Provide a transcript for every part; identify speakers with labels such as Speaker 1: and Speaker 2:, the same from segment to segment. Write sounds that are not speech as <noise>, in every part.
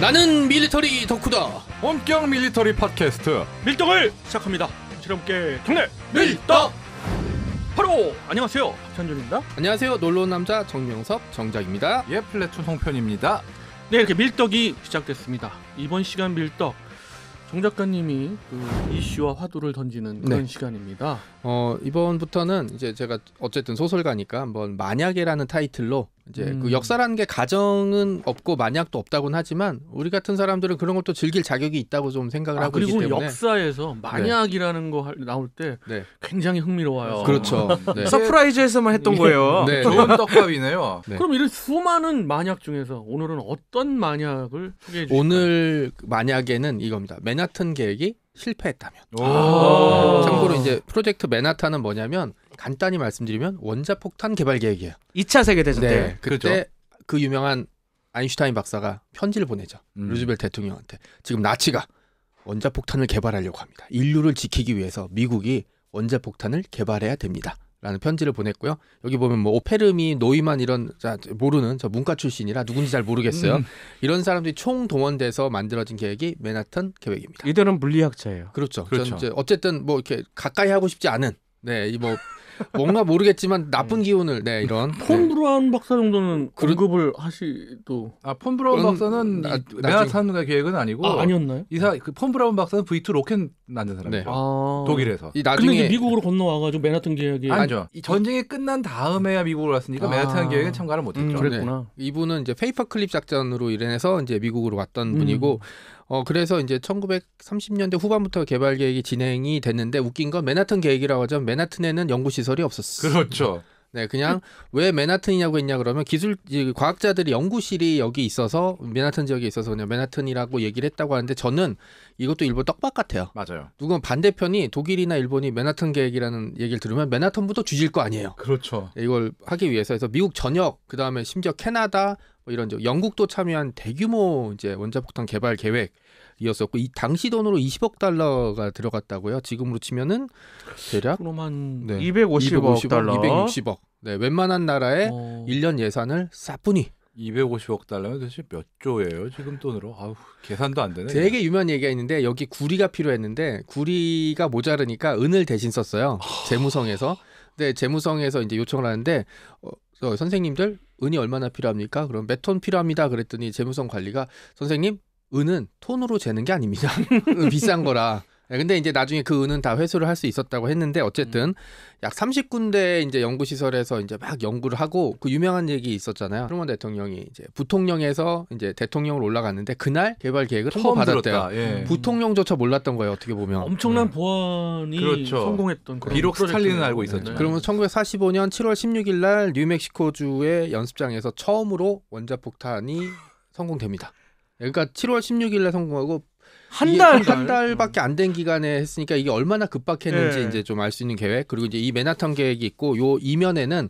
Speaker 1: 나는 밀리터리 덕후다. 원격 밀리터리 팟캐스트
Speaker 2: 밀떡을 시작합니다. 실험계 경례 밀떡.
Speaker 1: 바로 안녕하세요 박찬준입니다. 안녕하세요. 놀러 온 남자 정명섭 정작입니다. 예 플래툰 송편입니다.
Speaker 2: 네 이렇게 밀떡이 시작됐습니다. 이번 시간 밀떡 정 작가님이 그 이슈와 화두를 던지는 네. 그런 네. 시간입니다.
Speaker 1: 어 이번부터는 이제 제가 어쨌든 소설가니까 한번 만약에라는 타이틀로 이제 그 음. 그 역사라는 게 가정은 없고 만약도 없다고는 하지만 우리 같은 사람들은 그런 것도 즐길 자격이 있다고 좀 생각을 아, 하고 있기 때문에 그리고
Speaker 2: 역사에서 네. 만약이라는 네. 거 나올 때 네. 굉장히 흥미로워요. 그렇죠. <laughs> 네. 서프라이즈에서만 했던 네. 거예요. 네. 좋은 네. 떡밥이네요. 그럼 이런 수많은 만약 중에서 오늘은
Speaker 1: 어떤 만약을 소개해 주실까요? 오늘 만약에는 이겁니다. 맨하튼 계획이 실패했다면. 참고로 이제 프로젝트 맨하탄은 뭐냐면 간단히 말씀드리면 원자 폭탄 개발 계획이에요. 2차 세계 대전 네, 그때 그렇죠. 그 유명한 아인슈타인 박사가 편지를 보내죠. 음. 루즈벨 대통령한테 지금 나치가 원자 폭탄을 개발하려고 합니다. 인류를 지키기 위해서 미국이 원자 폭탄을 개발해야 됩니다. 라는 편지를 보냈고요. 여기 보면 뭐 오페르미, 노이만 이런 자, 모르는 저 문과 출신이라 누군지 잘 모르겠어요. 음. 이런 사람들이 총 동원돼서 만들어진 계획이 맨하탄 계획입니다. 이들은 물리학자예요. 그렇죠. 그렇죠. 어쨌든 뭐 이렇게 가까이 하고 싶지 않은 네, 이뭐 뭔가 모르겠지만 나쁜 음. 기운을 네 이런
Speaker 2: 폰 네. 브라운 박사 정도는 그런- 언급을 하시도
Speaker 3: 아폰 브라운 그건 음, 박사는 나- 나중 메아탄과
Speaker 1: 계획은 아니고 아, 아니었나요?
Speaker 3: 이사 그폰 브라운 박사는 V2 로켓 만든 사람이죠. 네. 아. 독일에서. 이 나중에 이제 미국으로 건너와가지고 맨하튼 계약이 아니죠. 아, 이
Speaker 1: 전쟁이 끝난 다음에야 미국으로 왔으니까 아. 메아탄 계획에 참가를 못했죠. 음, 그랬구나. 네. 이분은 이제 페이퍼 클립 작전으로 인해서 이제 미국으로 왔던 음. 분이고 어 그래서 이제 1930년대 후반부터 개발 계획이 진행이 됐는데 웃긴 건 맨하튼 계획이라고 하죠. 맨하튼에는 연구 시설이 없었어요. 그렇죠. 네, 그냥 왜 맨하튼이냐고 했냐 그러면 기술 과학자들이 연구실이 여기 있어서 맨하튼 지역에 있어서 그냥 맨하튼이라고 얘기를 했다고 하는데 저는 이것도 일본 떡밥 같아요. 맞아요. 누군 반대편이 독일이나 일본이 맨하튼 계획이라는 얘기를 들으면 맨하튼부터 뒤질 거 아니에요. 그렇죠. 네, 이걸 하기 위해서 해서 미국 전역 그다음에 심지어 캐나다 뭐 이런 이제 영국도 참여한 대규모 이제 원자폭탄 개발 계획 이었었고 이 당시 돈으로 20억 달러가 들어갔다고요. 지금으로 치면은 대략 한 네. 250억, 250억 달러, 260억. 네, 웬만한 나라의 어... 1년 예산을 싸뿐히 250억 달러면 대체몇 조예요? 지금 돈으로 아우 계산도 안 되네. 되게 유명한 얘기가 있는데 여기 구리가 필요했는데 구리가 모자르니까 은을 대신 썼어요. 아. 재무성에서. 네, 재무성에서 이제 요청을 하는데 어, 어, 선생님들 은이 얼마나 필요합니까? 그럼 몇 톤 필요합니다. 그랬더니 재무성 관리가 선생님 은은 톤으로 재는 게 아닙니다. <laughs> 비싼 거라 예, 근데 이제 나중에 그 은은 다 회수를 할 수 있었다고 했는데 어쨌든 음. 약 30군데 이제 연구 시설에서 이제 막 연구를 하고 그 유명한 얘기 있었잖아요. 트루먼 음. 대통령이 이제 부통령에서 이제 대통령으로 올라갔는데 그날 개발 계획을 처음 받았대요. 예. 음. 부통령조차 몰랐던 거예요. 어떻게 보면 엄청난 네. 보안이 그렇죠. 성공했던 그런 비록 스탈린은 알고 있었죠. 네. 그러면 1945년 7월 16일 날 뉴멕시코주의 연습장에서 처음으로 원자폭탄이 성공됩니다. 예, 그러니까 7월 16일에 성공하고 한달한 달밖에 안 된 기간에 했으니까 이게 얼마나 급박했는지 네. 이제 좀 알 수 있는 계획 그리고 이제 이 맨하탄 계획이 있고 요 이면에는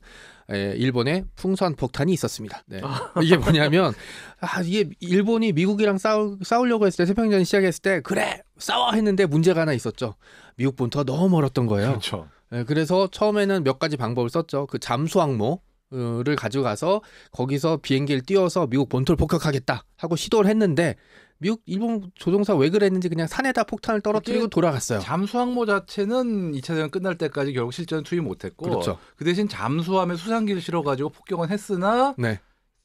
Speaker 1: 예, 일본의 풍선 폭탄이 있었습니다. 네. 아. 이게 뭐냐면 아, 이게 일본이 미국이랑 싸우, 싸우려고 했을 때 세평전 시작했을 때 그래 싸워 했는데 문제가 하나 있었죠. 미국 본토가 너무 멀었던 거예요. 그렇죠. 예, 그래서 처음에는 몇 가지 방법을 썼죠. 그 잠수 항모 를 가져가서 거기서 비행기를 띄워서 미국 본토를 폭격하겠다 하고 시도를 했는데 미국 일본 조종사 왜 그랬는지 그냥 산에다 폭탄을 떨어뜨리고 돌아갔어요.
Speaker 3: 잠수 항모 자체는 2차 대전 끝날 때까지 결국 실전 투입 못했고 그렇죠. 그 대신
Speaker 1: 잠수함에
Speaker 3: 수상기를 실어가지고 폭격은 했으나 네.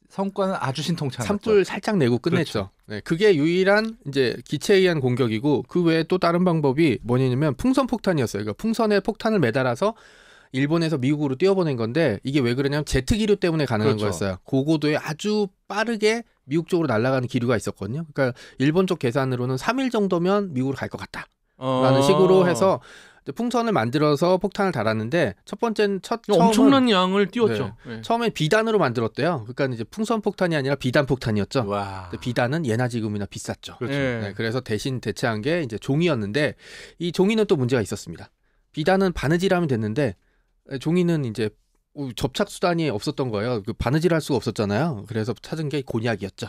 Speaker 3: 성과는 아주 신통찮았죠. 삼줄
Speaker 1: 살짝 내고 끝냈죠. 그렇죠. 네, 그게 유일한 이제 기체에 의한 공격이고 그 외에 또 다른 방법이 뭐냐면 풍선 폭탄이었어요. 그러니까 풍선에 폭탄을 매달아서 일본에서 미국으로 뛰어보낸 건데 이게 왜 그러냐면 제트 기류 때문에 가능한 그렇죠. 거였어요. 고고도에 아주 빠르게 미국 쪽으로 날아가는 기류가 있었거든요. 그러니까 일본 쪽 계산으로는 3일 정도면 미국으로 갈 것 같다. 라는 어... 아. 식으로 해서 풍선을 만들어서 폭탄을 달았는데 첫 번째는 첫 엄청난 양을 띄웠죠. 네. 네. 처음에 비단으로 만들었대요. 그러니까 이제 풍선 폭탄이 아니라 비단 폭탄이었죠. 비단은 예나 지금이나 비쌌죠. 그렇죠. 네. 네. 그래서 대신 대체한 게 이제 종이였는데 이 종이는 또 문제가 있었습니다. 비단은 바느질하면 됐는데 예, 종이는 이제 접착 수단이 없었던 거예요. 그 바느질할 수가 없었잖아요. 그래서 찾은 게 곤약이었죠.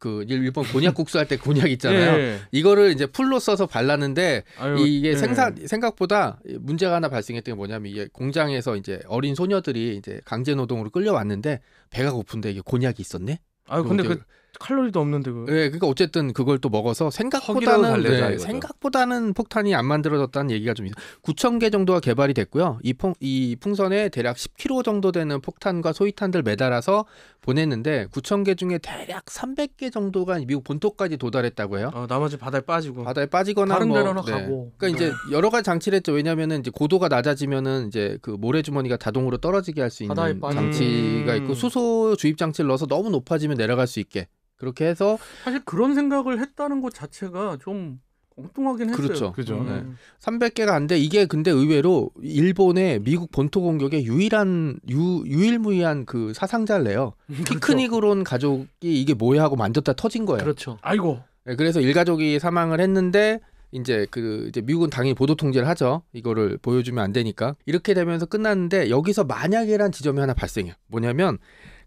Speaker 1: 그 일본 곤약 국수 할 때 곤약 있잖아요. 예, 예. 이거를 이제 풀로 써서 발랐는데 아유, 이게 예. 생산 생각보다 문제가 하나 발생했던 게 뭐냐면 이게 공장에서 이제 어린 소녀들이 이제 강제 노동으로 끌려왔는데 배가 고픈데 이게 곤약이 있었네. 아 근데 그
Speaker 4: 칼로리도 없는데 그. 예,
Speaker 1: 그러니까 어쨌든 그걸 또 먹어서 생각보다는 네, 생각보다는 폭탄이 안 만들어졌다는 얘기가 좀 있어. 9천 개 정도가 개발이 됐고요. 이, 풍, 이 풍선에 대략 10kg 정도 되는 폭탄과 소위탄들 매달아서 보냈는데 9천 개 중에 대략 300개 정도가 미국 본토까지 도달했다고 해요. 어, 나머지 바다에 빠지고 바다에 빠지거나 다른 데로 뭐, 네. 가고. 그러니까 이제 네. 여러 가지 장치를 했죠. 왜냐면은 하 이제 고도가 낮아지면은 이제 그 모래 주머니가 자동으로 떨어지게 할 수 있는 장치가 있고 음. 수소 주입 장치를 넣어서 너무 높아지면 내려갈 수 있게
Speaker 2: 그렇게 해서 사실 그런 생각을 했다는 것 자체가 좀 엉뚱하긴
Speaker 3: 했어요. 그렇죠. 그죠. 네.
Speaker 1: 300개가 음. 안 돼. 이게 근데 의외로 일본의 미국 본토 공격의 유일한 유, 유일무이한 그 사상자래요. <laughs> 그 피크닉으론 가족이 이게 뭐야 하고 만졌다 터진 거예요. 그렇죠. 아이고. 네, 그래서 일가족이 사망을 했는데 이제 그 이제 미국은 당연히 보도 통제를 하죠. 이거를 보여주면 안 되니까. 이렇게 되면서 끝났는데 여기서 만약에란 지점이 하나 발생해요. 뭐냐면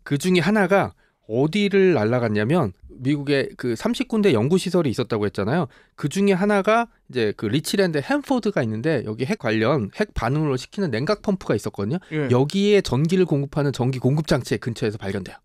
Speaker 1: 그 중에 하나가 어디를 날라갔냐면 미국의 그 30군데 연구 시설이 있었다고 했잖아요. 그 중에 하나가 이제 그 리치랜드 햄포드가 있는데 여기 핵 관련 핵 반응을 시키는 냉각 펌프가 있었거든요. 예. 여기에 전기를 공급하는 전기 공급 장치 근처에서 발견돼요.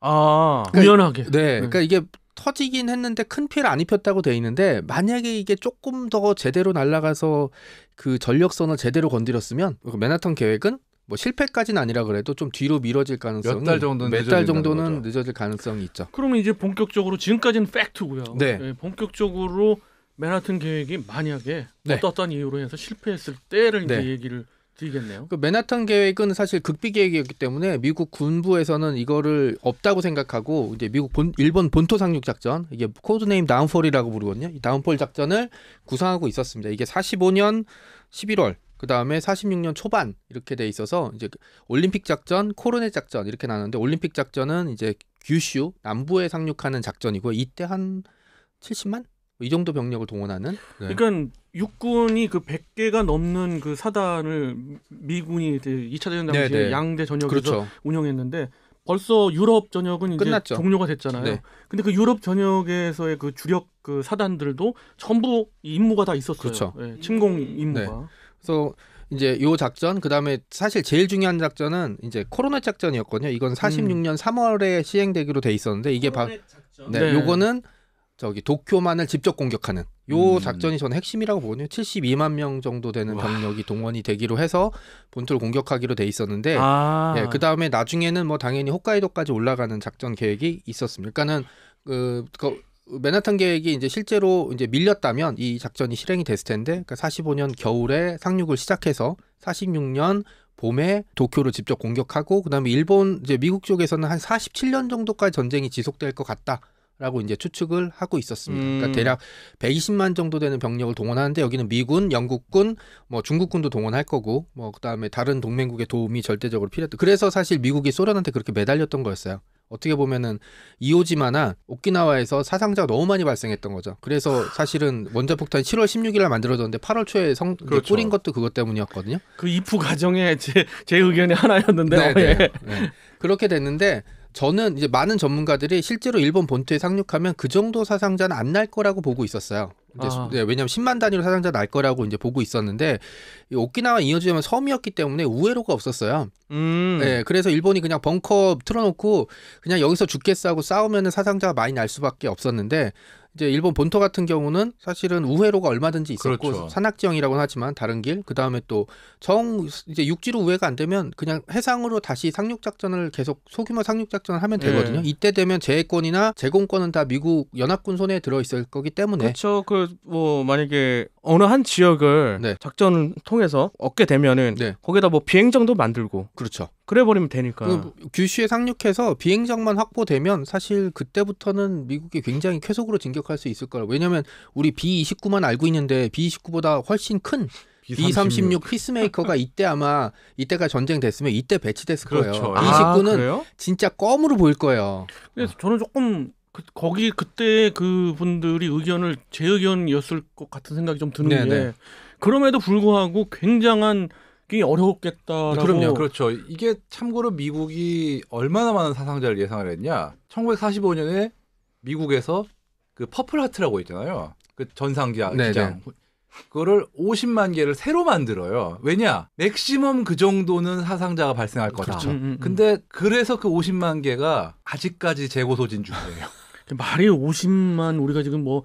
Speaker 1: 아 그러니까, 우연하게. 네, 네, 그러니까 이게 터지긴 했는데 큰 피해를 안 입혔다고 돼 있는데 만약에 이게 조금 더 제대로 날아가서 그 전력선을 제대로 건드렸으면 그 맨하탄 계획은 뭐 실패까지는 아니라 그래도 좀 뒤로 미뤄질 가능성 몇달 정도 몇달 정도는 늦어질 가능성이 있죠.
Speaker 2: 그러면 이제 본격적으로 지금까지는 팩트고요. 네. 네 본격적으로 맨하튼 계획이 만약에 네. 어떠 이유로 해서 실패했을 때를 이제 네. 얘기를 드리겠네요.
Speaker 1: 그 맨하탄 계획은 사실 극비 계획이었기 때문에 미국 군부에서는 이거를 없다고 생각하고 이제 미국 본 일본 본토 상륙 작전 이게 코드네임 다운폴이라고 부르거든요. 이 다운폴 작전을 구상하고 있었습니다. 이게 45년 11월 그 다음에 46년 초반 이렇게 돼 있어서 이제 올림픽 작전, 코로네 작전 이렇게 나누는데 올림픽 작전은 이제 규슈 남부에 상륙하는 작전이고 이때 한 70만 이 정도 병력을 동원하는. 네. 그러니까
Speaker 2: 육군이 그 100개가 넘는 그 사단을 미군이 이제 2차 대전 당시에 네, 네. 양대 전역에서 그렇죠. 운영했는데 벌써 유럽 전역은 이제 끝났죠. 종료가 됐잖아요. 네. 근데 그 유럽 전역에서의 그 주력 그 사단들도 전부 임무가
Speaker 1: 다 있었어요. 그렇죠. 네, 침공 임무가. 네. 그래서 이제 요 작전 그다음에 사실 제일 중요한 작전은 이제 코로나 작전이었거든요. 이건 46년 음. 3월에 시행되기로 돼 있었는데 이게 바, 네, 네. 요거는 저기 도쿄만을 직접 공격하는 요 음. 작전이 저는 핵심이라고 보거든요. 72만 명 정도 되는 와. 병력이 동원이 되기로 해서 본토를 공격하기로 돼 있었는데 아. 예, 그다음에 나중에는 뭐 당연히 홋카이도까지 올라가는 작전 계획이 있었습니다. 그러니까는 그, 그 맨하탄 계획이 이제 실제로 이제 밀렸다면 이 작전이 실행이 됐을 텐데 그러니까 45년 겨울에 상륙을 시작해서 46년 봄에 도쿄를 직접 공격하고 그다음에 일본 이제 미국 쪽에서는 한 47년 정도까지 전쟁이 지속될 것 같다. 라고 이제 추측을 하고 있었습니다. 그러니까 음. 그러니까 대략 120만 정도 되는 병력을 동원하는데 여기는 미군, 영국군, 뭐 중국군도 동원할 거고 뭐 그다음에 다른 동맹국의 도움이 절대적으로 필요했다. 그래서 사실 미국이 소련한테 그렇게 매달렸던 거였어요. 어떻게 보면은 이오지마나 오키나와에서 사상자가 너무 많이 발생했던 거죠. 그래서 사실은 원자폭탄이 7월 16일 날 만들어졌는데 8월 초에 성 그렇죠. 뿌린 것도 그것 때문이었거든요. 그 입후 과정에 <laughs> 제, 제 의견이 하나였는데 네, 어, 네, 예. 네. 그렇게 됐는데 저는 이제 많은 전문가들이 실제로 일본 본토에 상륙하면 그 정도 사상자는 안 날 거라고 보고 있었어요. 이제 아. 네, 왜냐하면 10만 단위로 사상자 날 거라고 이제 보고 있었는데 오키나와 이어지면 섬이었기 때문에 우회로가 없었어요. 음. 네, 그래서 일본이 그냥 벙커 틀어놓고 그냥 여기서 죽겠어 하고 싸우면 사상자가 많이 날 수밖에 없었는데 이제 일본 본토 같은 경우는 사실은 우회로가 얼마든지 있었고 그렇죠. 산악지형이라고는 하지만 다른 길 그다음에 또 정 이제 육지로 우회가 안 되면 그냥 해상으로 다시 상륙 작전을 계속 소규모 상륙 작전을 하면 예. 되거든요. 예. 이때 되면 재해권이나 제공권은 다 미국 연합군 손에 들어 있을 거기 때문에 그렇죠. 그 뭐 만약에
Speaker 4: 어느 한 지역을 네. 작전을 통해서 얻게 되면은 네. 거기다 뭐비행장도 만들고
Speaker 1: 그렇죠. 그래 버리면 되니까. 그, 규슈에 상륙해서 비행정만 확보되면 사실 그때부터는 미국이 굉장히 쾌속으로 진격할 수 있을 거라. 왜냐면 우리 B29만 알고 있는데 B29보다 훨씬 큰 B36 피스메이커가 이때 아마 이때가 전쟁 됐으면 이때 배치됐을 그렇죠. 거예요. B19는 아, 진짜 껌으로 보일 거예요. 그래서 저는
Speaker 2: 조금 그, 거기 그때 그 분들이 의견을 제 의견이었을 것 같은 생각이
Speaker 3: 좀 드는 네네. 네. 게 그럼에도 불구하고 굉장한 게 어려웠겠다. 그럼요, 그렇죠. 이게 참고로 미국이 얼마나 많은 사상자를 예상을 했냐? 1945년에 미국에서 그 퍼플 하트라고 있잖아요. 그 전상기장 네, 네. 그거를 50만 개를 새로 만들어요. 왜냐? 맥시멈 그 정도는 사상자가 발생할 거다. 그렇죠. 음, 음, 음. 근데 그래서 그 50만 개가 아직까지 재고 소진 중이에요.
Speaker 2: 말이 50만 우리가 지금 뭐뭐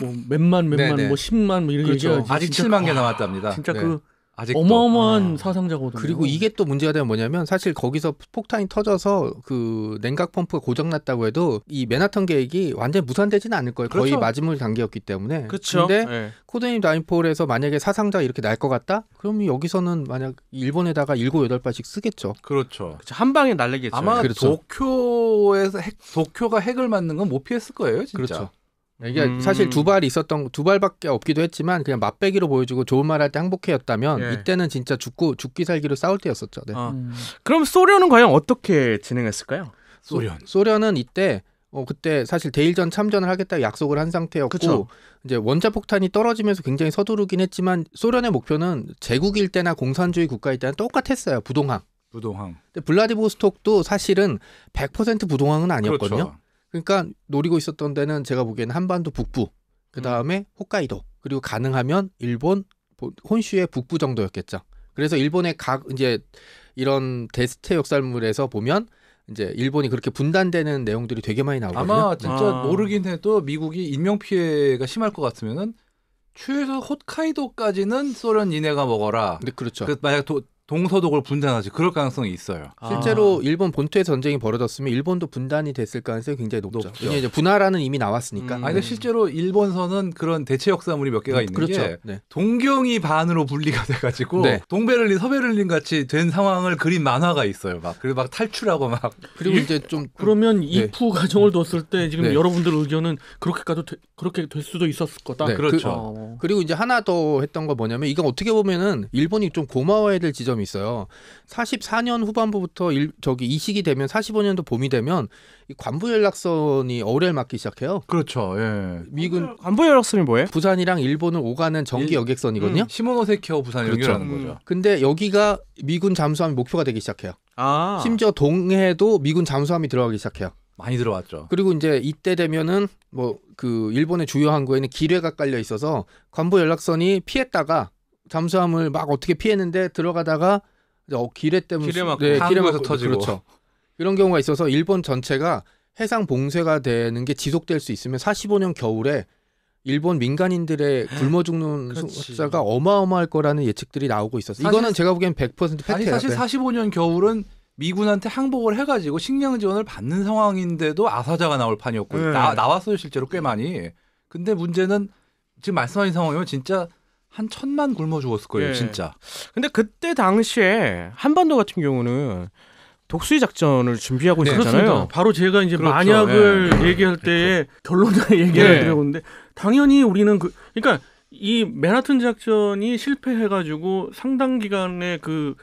Speaker 2: 뭐, 몇만 몇만 네네. 네. 뭐 10만 뭐
Speaker 3: 이런 그렇죠. 얘기가 아직 7만 개 그, 남았답니다. 진짜 네. 그 아직도
Speaker 1: 어마어마한 아. 사상자거든요. 그리고 이게 또 문제가 되면 뭐냐면 사실 거기서 폭탄이 터져서 그 냉각 펌프가 고장났다고 해도 이 맨하탄 계획이 완전히 무산되지는 않을 거예요. 그렇죠. 거의 마지막 단계였기 때문에. 그렇죠. 근데 네. 코드네임 다인폴에서 만약에 사상자가 이렇게 날 것 같다? 그러면 여기서는 만약 일본에다가 일곱 여덟 발씩 쓰겠죠. 그렇죠. 그렇한 방에 날리겠죠. 아마 그렇죠. 도쿄에서 핵, 도쿄가 핵을 맞는 건 못 피했을 거예요, 진짜. 그렇죠. 네, 이게 음. 사실 두 음. 발이 있었던 두 발밖에 없기도 했지만 그냥 맞배기로 보여주고 좋은 말 할때 행복해였다면 예. 이때는 진짜 죽고 죽기 살기로 싸울 때였었죠. 네. 아. 음. 그럼 소련은 과연 어떻게 진행했을까요? 소련. 소, 련은 이때 어 그때 사실 대일전 참전을 하겠다 약속을 한 상태였고 그쵸? 이제 원자 폭탄이 떨어지면서 굉장히 서두르긴 했지만 소련의 목표는 제국일 때나 공산주의 국가일 때나 똑같았어요. 부동항. 부동항. 근데 블라디보스톡도 사실은 100% 부동항은 아니었거든요. 그렇죠. 그러니까 노리고 있었던 데는 제가 보기에는 한반도 북부, 그 다음에 음. 홋카이도, 그리고 가능하면 일본 뭐 혼슈의 북부 정도였겠죠. 그래서 일본의 각 이제 이런 데스테 역살물에서 보면 이제 일본이 그렇게 분단되는 내용들이 되게 많이 나오거든요. 아마 진짜 아. 모르긴
Speaker 3: 해도 미국이 인명 피해가 심할 것 같으면은 최소 홋카이도까지는 소련 니네가 먹어라. 네, 그렇죠. 그 만약 도, 동서독을 분단하지
Speaker 1: 그럴 가능성이 있어요. 아. 실제로 아. 일본 본토의 전쟁이 벌어졌으면 일본도 분단이 됐을 가능성이 굉장히 높죠. 높죠. 이제 분화라는 이미 나왔으니까. 음. 아니 근데
Speaker 3: 실제로 일본서는 그런 대체 역사물이 몇 개가 있는 그렇죠. 게 네. 동경이 반으로 분리가 <laughs> 돼가지고 네. 동베를린 서베를린 같이 된 상황을 그린 만화가 있어요. 막 그리고 막 탈출하고 막 그리고 이제 좀 그 그러면 네. 이프
Speaker 2: 가정을 뒀을 때 지금 네. 여러분들 의견은 그렇게까지 되, 그렇게 될 수도 있었을 거다. 네. 네 그 그렇죠. 그, 어.
Speaker 1: 그리고 이제 하나 더 했던 거 뭐냐면 이건 어떻게 보면은 일본이 좀 고마워해야 될 지점. 점이 있어요. 44년 후반부부터 일, 저기 이식이 되면 45년도 봄이 되면 이 관부 연락선이 어뢰를 맞기 시작해요. 그렇죠. 예. 미군 관부 연락선이 뭐예요? 부산이랑 일본을 오가는 정기 여객선이거든요. 음, 시모노세키와 부산 그렇죠. 연결하는 거죠. 음. 근데 여기가 미군 잠수함이 목표가 되기 시작해요. 아. 심지어 동해도 미군 잠수함이 들어가기 시작해요. 많이 들어왔죠. 그리고 이제 이때 되면은 뭐 그 일본의 주요 항구에는 기뢰가 깔려 있어서 관부 연락선이 피했다가 잠수함을 막 어떻게 피했는데 들어가다가 어, 기뢰 때문에 길에 맞고 네, 기뢰 맞 터지고 그렇죠. 이런 경우가 있어서 일본 전체가 해상 봉쇄가 되는 게 지속될 수 있으면 45년 겨울에 일본 민간인들의 굶어 죽는 숫자가 어마어마할 거라는 예측들이 나오고 있었어요. 이거는 제가 보기엔 100% 팩트예요. 아니 사실
Speaker 3: 45년 겨울은 미군한테 항복을 해가지고 식량 지원을 받는 상황인데도 아사자가 나올 판이었고 네. 나, 나왔어요 실제로 꽤 많이. 근데 문제는 지금 말씀하신 상황이면 진짜 한 천만 굶어 죽었을 거예요, 예. 진짜.
Speaker 4: 근데 그때 당시에 한반도 같은 경우는 독수리 작전을 준비하고 네, 있었잖아요. 그렇습니다. 바로 제가 이제 그렇죠. 만약을 예. 예.
Speaker 2: 얘기할 때에 그렇죠. 결론을 <laughs> 얘기를 네. 드려보는데 당연히 우리는 그 그러니까 이 맨하튼 작전이 실패해가지고 상당 기간의 그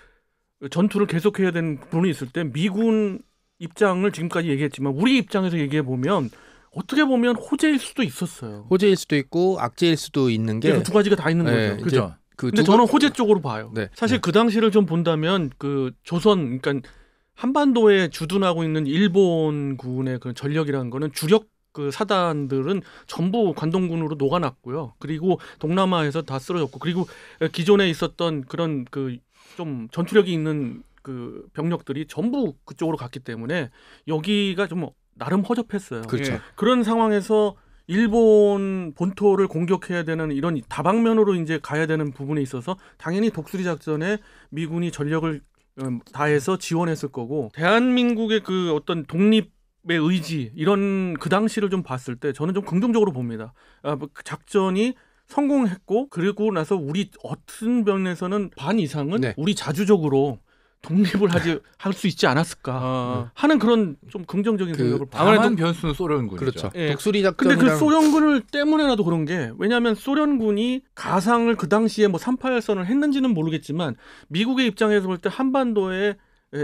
Speaker 2: 전투를 계속해야 되는 부분이 있을 때 미군 입장을 지금까지 얘기했지만 우리 입장에서 얘기해 보면 어떻게 보면 호재일 수도 있었어요.
Speaker 1: 호재일 수도 있고 악재일 수도 있는 게두 네, 그 가지가 다 있는 네, 거죠. 그죠. 그 근데 저는 호재 쪽으로 봐요. 네,
Speaker 2: 사실 네. 그 당시를 좀 본다면 그 조선 그러니까 한반도에 주둔하고 있는 일본군의 그런 전력이라는 거는 주력 그 사단들은 전부 관동군으로 녹아났고요. 그리고 동남아에서 다 쓰러졌고 그리고 기존에 있었던 그런 그 좀 전투력이 있는 그 병력들이 전부 그쪽으로 갔기 때문에 여기가 좀 나름 허접했어요. 그렇죠. 예. 예. 그런 상황에서 일본 본토를 공격해야 되는 이런 다방면으로 이제 가야 되는 부분에 있어서 당연히 독수리 작전에 미군이 전력을 음, 다해서 지원했을 거고 대한민국의 그 어떤 독립 의 의지 이런 그 당시를 좀 봤을 때 저는 좀 긍정적으로 봅니다. 아, 뭐 그 작전이 성공했고 그리고 나서 우리 어떤 면에서는 반 이상은 네. 우리 자주적으로 독립을 하지 할 수 있지 않았을까 아. 하는 그런 좀 긍정적인 그 생각을 당연한
Speaker 3: 변수는
Speaker 1: 소련군이죠. 그렇죠. 예. 독수리
Speaker 2: 작전. 근데 그 소련군을 때문에라도 그런 게 왜냐하면 소련군이 가상을 그 당시에 뭐 38선을 했는지는 모르겠지만 미국의 입장에서 볼 때 한반도의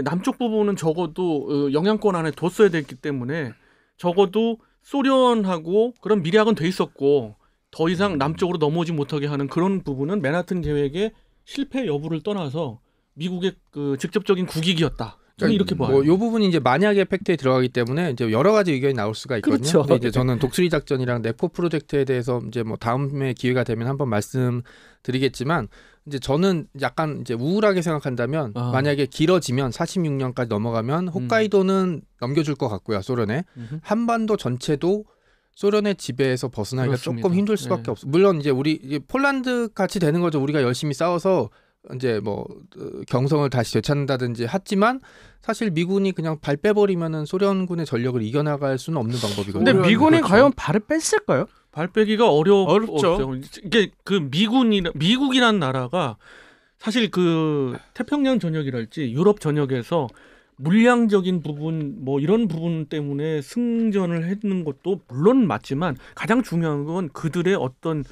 Speaker 2: 남쪽 부분은 적어도 어, 영향권 안에 뒀어야 됐기 때문에 적어도 소련하고 그런 미략은 돼 있었고 더 이상 남쪽으로 넘어오지 못하게 하는 그런 부분은 맨하튼 계획의 실패 여부를 떠나서 미국의 그 직접적인 국익이었다. 저는 그러니까 이렇게 봐요. 뭐
Speaker 1: 뭐이 부분이 이제 만약에 팩트에 들어가기 때문에 이제 여러 가지 의견이 나올 수가 있거든요. 그렇죠. 근데 이제 <laughs> 네. 저는 독수리 작전이랑 네포 프로젝트에 대해서 이제 뭐 다음에 기회가 되면 한번 말씀드리겠지만 이제 저는 약간 이제 우울하게 생각한다면 아. 만약에 길어지면 46년까지 넘어가면 음. 홋카이도는 음. 넘겨줄 것 같고요 소련에 음흠. 한반도 전체도 소련의 지배에서 벗어나기가 그렇습니다. 조금 힘들 수밖에 네. 없어. 물론 이제 우리 폴란드 같이 되는 거죠. 우리가 열심히 싸워서 이제 뭐 어, 경성을 다시 되찾는다든지 하지만 사실 미군이 그냥 발 빼버리면은 소련군의 전력을 이겨나갈 수는 없는 방법이거든요. 근데 미군이 그렇죠. 과연 발을 뺐을까요?
Speaker 2: 발 빼기가 어려 어렵죠. 이게 그 미군이 미국이란 나라가 사실 그 태평양 전역이랄지 유럽 전역에서 물량적인 부분 뭐 이런 부분 때문에 승전을 했는 것도 물론 맞지만 가장 중요한 건 그들의 어떤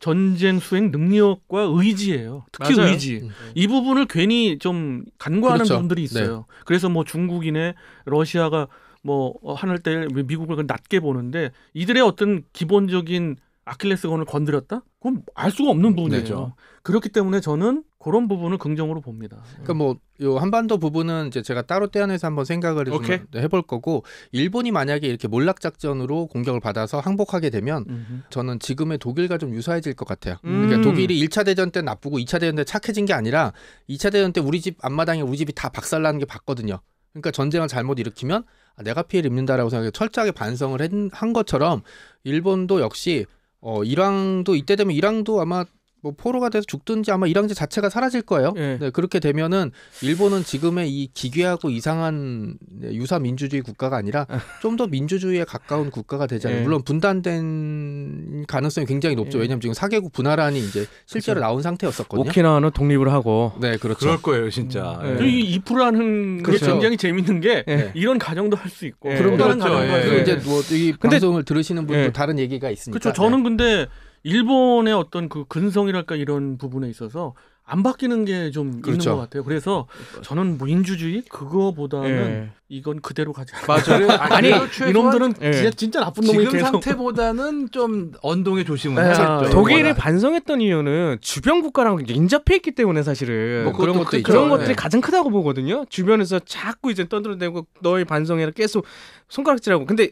Speaker 2: 전쟁 수행 능력과 의지예요. 특히 맞아요. 의지. 음. 이 부분을 괜히 좀 간과하는 그렇죠. 분들이 네. 있어요. 네. 그래서 뭐 중국이네 러시아가 뭐 하늘 어, 때 미국을 낮게 보는데 이들의 어떤 기본적인 아킬레스건을 건드렸다? 그건 알 수가 없는 음,
Speaker 1: 부분이죠. 네. 그렇기 때문에 저는 그런 부분을 긍정으로 봅니다. 그러니까 뭐요 한반도 부분은 이제 제가 따로 떼어내서 한번 생각을 네, 해볼 거고 일본이 만약에 이렇게 몰락 작전으로 공격을 받아서 항복하게 되면 음흠. 저는 지금의 독일과 좀 유사해질 것 같아요. 음. 그러니까 독일이 1차 대전 때 나쁘고 2차 대전 때 착해진 게 아니라 2차 대전 때 우리 집 앞마당에 우리 집이 다 박살나는 게 봤거든요. 그러니까 전쟁을 잘못 일으키면 아, 내가 피해를 입는다라고 생각해 철저하게 반성을 한 것처럼 일본도 역시 어, 이랑도 이때 되면 이랑도 아마 뭐 포로가 돼서 죽든지 아마 이랑제 자체가 사라질 거예요. 예. 네, 그렇게 되면은 일본은 지금의 이 기괴하고 이상한 네, 유사 민주주의 국가가 아니라 아. 좀더 민주주의에 가까운 국가가 되잖아요. 예. 물론 분단된 가능성이 굉장히 높죠. 예. 왜냐하면 지금 사개국 분할안이 이제 실제로 그렇죠. 나온 상태였었거든요.
Speaker 4: 오키나와는 독립을 하고 네 그렇죠. 그럴 거예요 진짜. 네. 이 이프라는
Speaker 3: 그렇죠. 굉장히
Speaker 2: 재밌는 게 예. 이런 가정도 할 수 있고 예. 그런 그렇죠. 가정도 예. 이제 뭐이
Speaker 3: 방송을 들으시는 분도 다른 얘기가 있으니까. 그렇죠. 저는
Speaker 2: 네. 근데 일본의 어떤 그 근성이랄까 이런 부분에 있어서 안 바뀌는 게좀 그렇죠. 있는 것 같아요. 그래서 저는 무 인주주의 그거보다는 예. 이건 그대로 가지 맞아요. <laughs> 아니 이놈들은 예. 진짜, 진짜
Speaker 3: 나쁜 놈이 지금 상태보다는 좀언동의 조심을 해야죠. 예. 아, 독일을
Speaker 4: 반성했던 이유는 주변 국가랑 인접해 있기 때문에 사실은 뭐 그런 것도 그런 것들이 예. 가장 크다고 보거든요. 주변에서 자꾸 이제 떠들어대고 너의반성에라 계속 손가락질하고 근데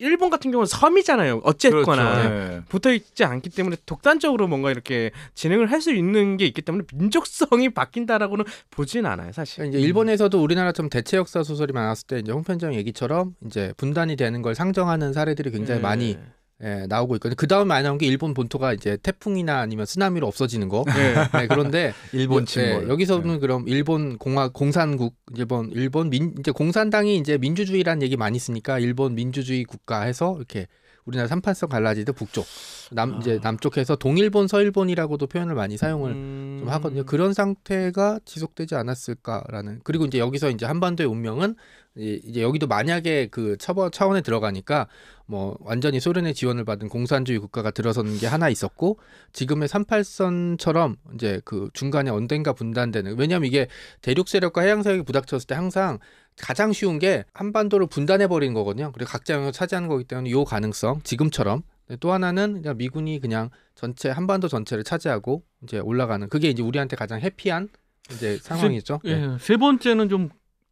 Speaker 4: 일본 같은 경우는 섬이잖아요. 어쨌거나 그렇죠. 네. 붙어 있지 않기 때문에 독단적으로 뭔가 이렇게
Speaker 1: 진행을 할 수 있는 게 있기 때문에 민족성이 바뀐다라고는 보진 않아요, 사실. 그러니까 이제 일본에서도 우리나라처럼 대체 역사 소설이 많았을 때 이제 홍편장 얘기처럼 이제 분단이 되는 걸 상정하는 사례들이 굉장히 네. 많이 예, 나오고 있거든요. 그 다음 에 많이 나온 게 일본 본토가 이제 태풍이나 아니면 쓰나미로 없어지는 거. 네. 네, 그런데 <laughs> 일본 네, 침몰. 예, 여기서는 네. 그럼 일본 공화 공산국 일본 뭐 일본 민 이제 공산당이 이제 민주주의란 얘기 많이 쓰니까 일본 민주주의 국가 해서 이렇게 우리나라 삼판성 갈라지듯 북쪽 남 아. 이제 남쪽에서 동일본 서일본이라고도 표현을 많이 사용을 음... 좀 하거든요. 그런 상태가 지속되지 않았을까라는 그리고 이제 여기서 이제 한반도의 운명은 이제 여기도 만약에 그 차원, 차원에 들어가니까 뭐 완전히 소련의 지원을 받은 공산주의 국가가 들어선 게 하나 있었고 지금의 38선처럼 이제 그 중간에 언젠가 분단되는 왜냐하면 이게 대륙 세력과 해양 세력이 부닥쳤을 때 항상 가장 쉬운 게 한반도를 분단해 버리는 거거든요. 그리고 각자 영역 차지하는 거기 때문에 요 가능성 지금처럼 또 하나는 그냥 미군이 그냥 전체 한반도 전체를 차지하고 이제 올라가는 그게 이제 우리한테 가장 해피한 이제 상황이죠. 예, 네. 세 번째는 좀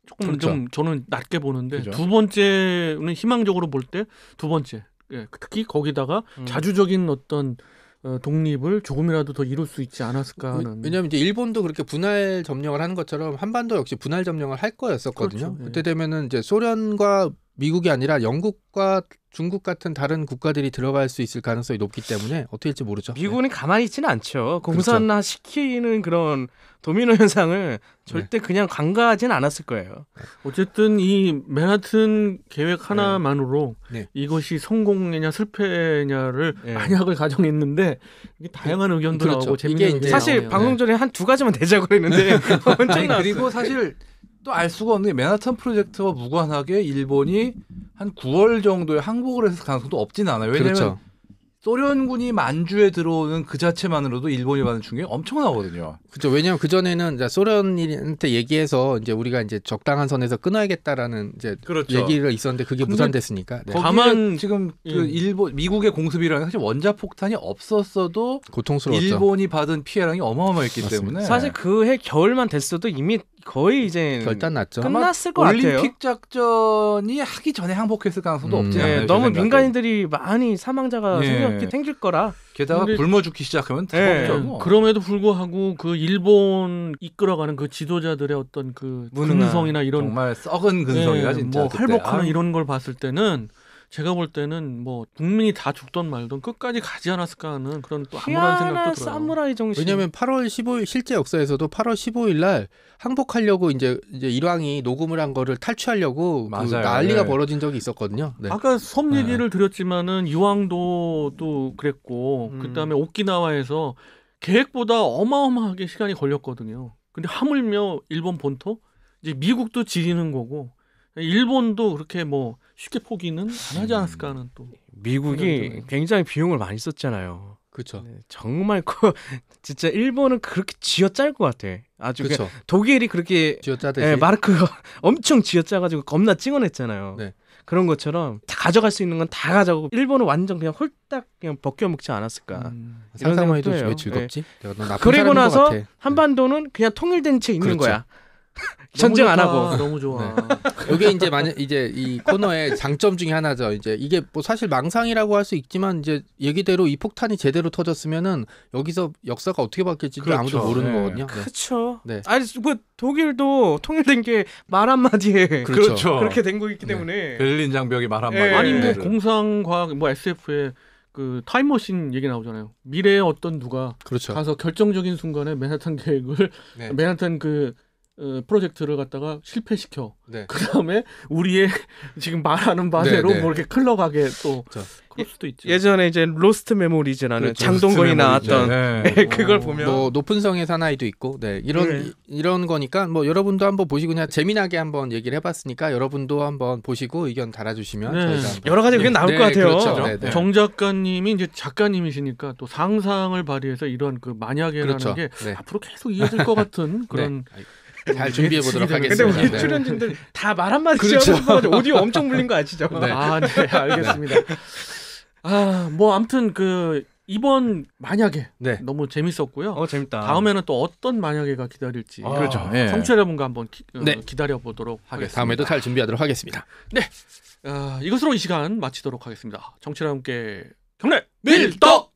Speaker 2: 조금 그렇죠. 좀 저는 낮게 보는데 그죠. 두 번째는 희망적으로 볼 때 두 번째 예, 특히 거기다가 음. 자주적인 어떤 어, 독립을 조금이라도 더 이룰 수 있지 않았을까 하는.
Speaker 1: 왜냐하면 이제 일본도 그렇게 분할 점령을 하는 것처럼 한반도 역시 분할 점령을 할 거였었거든요. 그렇죠. 예. 그때 되면은 이제 소련과 미국이 아니라 영국과 중국 같은 다른 국가들이 들어갈 수 있을 가능성이 높기 때문에 어떻게 될지 모르죠. 미국은 네. 가만히 있지는 않죠.
Speaker 4: 그렇죠. 공산화 시키는 그런 도미노 현상을 절대 네. 그냥 간과하진 않았을
Speaker 2: 거예요. 어쨌든 이 맨하튼 계획 네. 하나만으로 네. 이것이 성공이냐 실패냐를 안약을 네. 가정했는데 다양한 의견도 그렇죠. 나오고 재밌는 사실 방송
Speaker 3: 전에 한 두 가지만 되자고 그는데 엄청나. 그리고 사실 또알 수가 없는 게 맨하탄 프로젝트와 무관하게 일본이 한 9월 정도에 항복을 했을 가능성도 없진 않아요. 왜냐면 그렇죠. 소련군이 만주에 들어오는 그 자체만으로도 일본이
Speaker 1: 받는 충격이 엄청나거든요. 그죠. 렇 왜냐하면 그 전에는 소련한테 얘기해서 이제 우리가 이제 적당한 선에서 끊어야겠다라는 이제 그렇죠. 얘기가 있었는데 그게 무산됐으니까. 네. 다만
Speaker 3: 지금 그 예. 일본 미국의 공습이라는 사실 원자 폭탄이 없었어도 고통스러웠죠. 일본이 받은 피해량이 어마어마했기 맞습니다. 때문에 사실 그 해 겨울만 됐어도 이미 거의 이제 결단
Speaker 4: 났죠. 끝났을 것 올림픽 같아요. 올림픽
Speaker 3: 작전이 하기 전에 항복했을 가능성도 음, 없지 네, 않아요. 너무
Speaker 4: 민간인들이
Speaker 2: 많이 사망자가
Speaker 4: 네. 예. 생겼, 생길 거라. 게다가 근데, 굶어 죽기 시작하면 네. 뭐.
Speaker 2: 그럼에도 불구하고 그 일본 이끌어가는 그 지도자들의 어떤 그 근성이나 이런 정말 썩은 근성이라 네, 예, 진짜 뭐 그때. 할복하는 아. 이런 걸 봤을 때는 제가 볼 때는 뭐 국민이 다 죽던 말든 끝까지 가지 않았을까 하는 그런 또
Speaker 1: 암울한 생각도 들어요. 사무라이 정신. 왜냐하면 8월 15일 실제 역사에서도 8월 15일 날 항복하려고 이제 이제 일왕이 녹음을 한 거를 탈취하려고 맞그 난리가 네. 벌어진 적이 있었거든요. 네. 아까
Speaker 2: 섬 네. 얘기를 드렸지만은 유황도도 그랬고 음. 그다음에 오키나와에서 계획보다 어마어마하게 시간이 걸렸거든요. 근데 하물며 일본 본토 이제 미국도 지리는 거고 일본도 그렇게 뭐 쉽게 포기는 안 하지 않았을까 음. 하는 또
Speaker 4: 미국이 굉장히 비용을 많이 썼잖아요. 그렇죠. 정말 커. <laughs> 진짜 일본은 그렇게 쥐어짤 것 같아. 아주 그쵸. 독일이 그렇게 쥐어짜듯이 예, 마르크 <laughs> 엄청 쥐어짜가지고 겁나 찍어냈잖아요. 네. 그런 것처럼 다 가져갈 수 있는 건 다 가져가고 일본은 완전 그냥 홀딱 그냥 벗겨먹지 않았을까. 음, 상상만 해도 왜 즐겁지? 예. 그리고 나서 네. 한반도는 그냥 통일된 채 있는 그렇죠. 거야. 전쟁 <laughs> 안 하고 너무 좋아.
Speaker 1: 네. <laughs> 여기 이제 만약 이제 이 코너의 장점 중에 하나죠. 이제 이게 뭐 사실 망상이라고 할 수 있지만 이제 얘기대로 이 폭탄이 제대로 터졌으면은 여기서 역사가 어떻게 바뀔지 그렇죠. 아무도 모르는 네. 거거든요. 네.
Speaker 4: 그렇죠.
Speaker 3: 네.
Speaker 1: 아니 뭐 독일도 통일된 게
Speaker 2: 말
Speaker 3: 한마디에 <laughs>
Speaker 4: 그렇죠. 그렇죠. 그렇게된 거기 때문에
Speaker 3: 네. 벨린 장벽이 말 한마디. 네. 아니 뭐 네.
Speaker 2: 공상 과학 뭐 SF에 그 타임머신 얘기 나오잖아요. 미래의 어떤 누가 그렇죠. 가서 결정적인 순간에 맨하탄 계획을 맨하탄 그 어, 프로젝트를 갖다가 실패시켜. 네. 그 다음에 우리의 <laughs> 지금 말하는 바대로 네, 네. 뭐 이렇게 흘러가게 또 저,
Speaker 1: 그럴 수도 있죠. 예전에 이제 로스트 메모리즈라는 그렇죠. 장동건이 나왔던 네. 네. <laughs> 네 그걸 어, 보면 뭐 높은 성의 사나이도 있고 네 이런 네. 이런 거니까 뭐 여러분도 한번 보시고 그냥 재미나게 한번 얘기를 해봤으니까 여러분도 한번 보시고 의견 달아주시면 저희가 여러 가지 의견 나올 것 같아요. 그렇죠. 정
Speaker 2: 작가님이 이제 작가님이시니까 또 상상을 발휘해서 이런 그 만약에라는 그렇죠. 게 앞으로 계속 이어질 것 같은 <laughs> 그런. 잘 음, 준비해 보도록 하겠습니다. 네. 근데
Speaker 4: 우리 출연진들 다 말 한마디 그렇죠. 오디오 엄청 물린 거 아시죠? <laughs> 네. 아, 네, 알겠습니다. 네.
Speaker 2: 아, 뭐 아무튼 그 이번 만약에 네. 너무 재밌었고요. 어 재밌다. 다음에는 또 어떤 만약에가 기다릴지 아, 그렇죠. 네. 청취 여분과 한번 기, 어, 네. 기다려 보도록 하겠습니다. 다음에도 잘 준비하도록 하겠습니다. 네, 어, 이것으로 이 시간 마치도록 하겠습니다. 청취 여분께 경례 밀떡.